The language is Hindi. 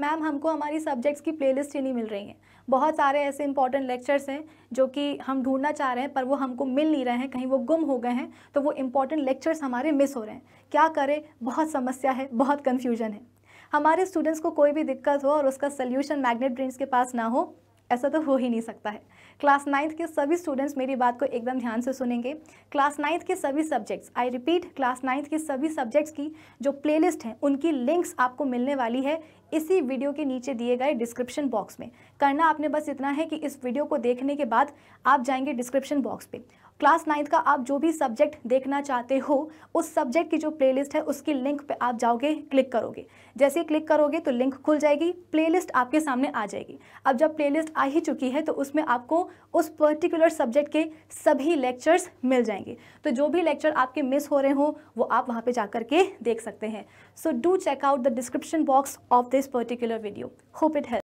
मैम हमको हमारी सब्जेक्ट्स की प्लेलिस्ट ही नहीं मिल रही है बहुत सारे ऐसे इंपॉर्टेंट लेक्चर्स हैं जो कि हम ढूंढना चाह रहे हैं पर वो हमको मिल नहीं रहे हैं कहीं वो गुम हो गए हैं तो वो इंपॉर्टेंट लेक्चर्स हमारे मिस हो रहे हैं क्या करें बहुत समस्या है बहुत कन्फ्यूजन है हमारे स्टूडेंट्स को कोई भी दिक्कत हो और उसका सल्यूशन मैग्नेट ब्रेंस के पास ना हो ऐसा तो हो ही नहीं सकता है क्लास नाइन्थ के सभी स्टूडेंट्स मेरी बात को एकदम ध्यान से सुनेंगे क्लास नाइन्थ के सभी subjects I repeat class ninth के सभी सब्जेक्ट्स की जो प्लेलिस्ट हैं उनकी लिंक्स आपको मिलने वाली है इसी वीडियो के नीचे दिए गए डिस्क्रिप्शन बॉक्स में करना आपने बस इतना है कि इस वीडियो को देखने के बाद आप जाएंगे डिस्क्रिप्शन बॉक्स पे क्लास नाइन्थ का आप जो भी सब्जेक्ट देखना चाहते हो उस सब्जेक्ट की जो प्लेलिस्ट है उसकी लिंक पे आप जाओगे क्लिक करोगे जैसे ही क्लिक करोगे तो लिंक खुल जाएगी प्लेलिस्ट आपके सामने आ जाएगी अब जब प्लेलिस्ट आ ही चुकी है तो उसमें आपको उस पर्टिकुलर सब्जेक्ट के सभी लेक्चर्स मिल जाएंगे तो जो भी लेक्चर आपके मिस हो रहे हों वो आप वहाँ पर जा के देख सकते हैं so do check out the description box of this this particular video. Hope it helps.